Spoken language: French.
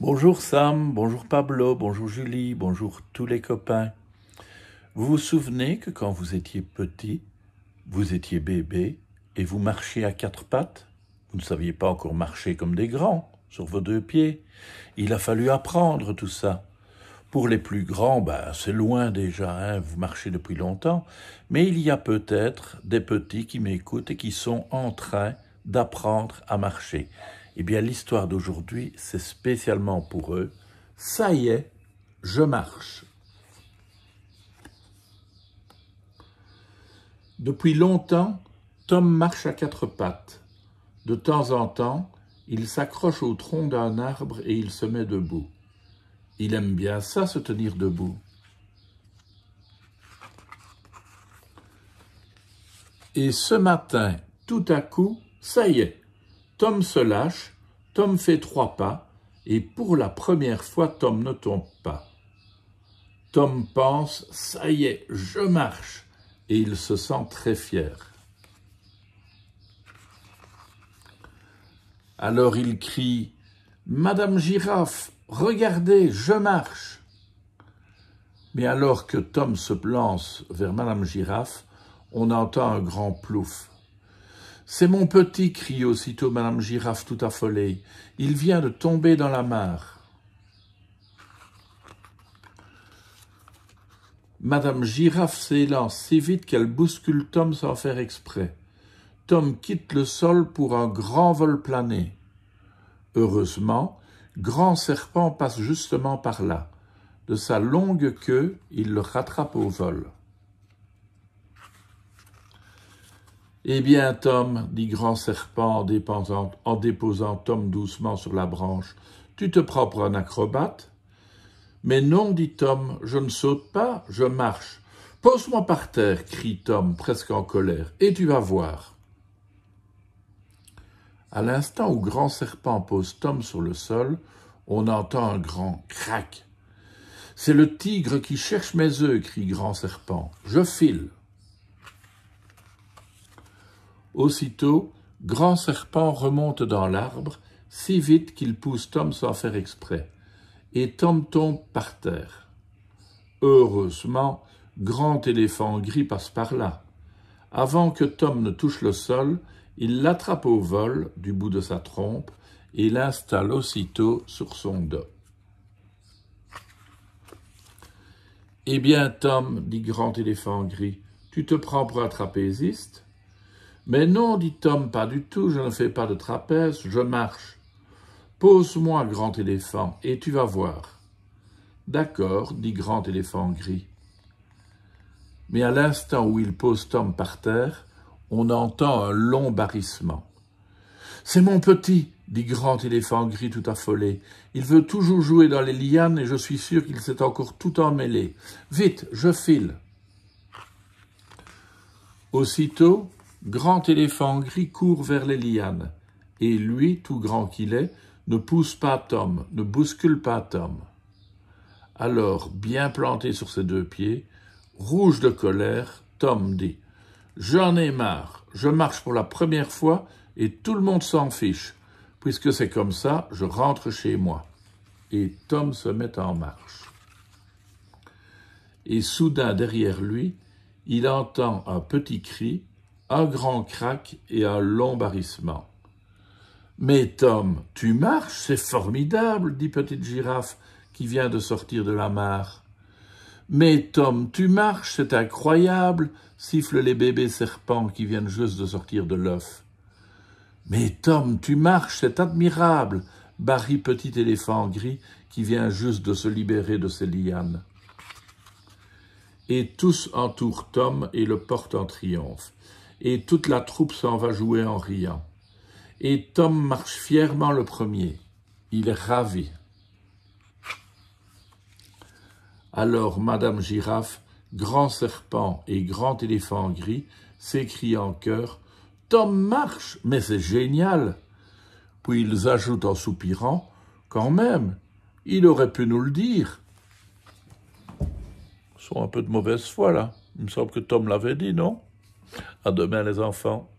Bonjour Sam, bonjour Pablo, bonjour Julie, bonjour tous les copains. Vous vous souvenez que quand vous étiez petit, vous étiez bébé et vous marchiez à quatre pattes Vous ne saviez pas encore marcher comme des grands, sur vos deux pieds. Il a fallu apprendre tout ça. Pour les plus grands, ben, c'est loin déjà, hein, vous marchez depuis longtemps, mais il y a peut-être des petits qui m'écoutent et qui sont en train d'apprendre à marcher. Eh bien, l'histoire d'aujourd'hui, c'est spécialement pour eux. Ça y est, je marche. Depuis longtemps, Tom marche à quatre pattes. De temps en temps, il s'accroche au tronc d'un arbre et il se met debout. Il aime bien ça, se tenir debout. Et ce matin, tout à coup, ça y est, Tom se lâche, Tom fait trois pas, et pour la première fois, Tom ne tombe pas. Tom pense « ça y est, je marche !» et il se sent très fier. Alors il crie « Madame Girafe, regardez, je marche !» Mais alors que Tom se lance vers Madame Girafe, on entend un grand plouf. C'est mon petit, crie aussitôt Madame Girafe tout affolée. Il vient de tomber dans la mare. Madame Girafe s'élance si vite qu'elle bouscule Tom sans faire exprès. Tom quitte le sol pour un grand vol plané. Heureusement, Grand Serpent passe justement par là. De sa longue queue, il le rattrape au vol. Eh bien, Tom, dit Grand Serpent en, déposant Tom doucement sur la branche, tu te prends pour un acrobate Mais non, dit Tom, je ne saute pas, je marche. Pose-moi par terre, crie Tom, presque en colère, et tu vas voir. À l'instant où Grand Serpent pose Tom sur le sol, on entend un grand crac. C'est le tigre qui cherche mes œufs, crie Grand Serpent. Je file. Aussitôt, Grand Serpent remonte dans l'arbre, si vite qu'il pousse Tom sans faire exprès, et Tom tombe par terre. Heureusement, Grand Éléphant Gris passe par là. Avant que Tom ne touche le sol, il l'attrape au vol du bout de sa trompe et l'installe aussitôt sur son dos. Eh bien, Tom, dit Grand Éléphant Gris, tu te prends pour un trapéziste mais non, dit Tom, pas du tout, je ne fais pas de trapèze, je marche. Pose-moi, grand éléphant, et tu vas voir. D'accord, dit grand éléphant gris. Mais à l'instant où il pose Tom par terre, on entend un long barrissement. C'est mon petit, dit grand éléphant gris tout affolé. Il veut toujours jouer dans les lianes et je suis sûr qu'il s'est encore tout emmêlé. Vite, je file. Aussitôt, Grand éléphant gris court vers les lianes, et lui, tout grand qu'il est, ne pousse pas Tom, ne bouscule pas Tom. Alors, bien planté sur ses deux pieds, rouge de colère, Tom dit J'en ai marre, je marche pour la première fois et tout le monde s'en fiche. Puisque c'est comme ça, je rentre chez moi. Et Tom se met en marche. Et soudain, derrière lui, il entend un petit cri un grand craque et un long barrissement. Mais Tom, tu marches, c'est formidable, dit Petite Girafe, qui vient de sortir de la mare. Mais Tom, tu marches, c'est incroyable, sifflent les bébés serpents qui viennent juste de sortir de l'œuf. Mais Tom, tu marches, c'est admirable, barrit Petit éléphant gris qui vient juste de se libérer de ses lianes. Et tous entourent Tom et le portent en triomphe et toute la troupe s'en va jouer en riant. Et Tom marche fièrement le premier. Il est ravi. Alors Madame Girafe, grand serpent et grand éléphant gris s'écrient en chœur « Tom marche, mais c'est génial !» Puis ils ajoutent en soupirant « Quand même, il aurait pu nous le dire !» Ils sont un peu de mauvaise foi, là. Il me semble que Tom l'avait dit, non à demain les enfants.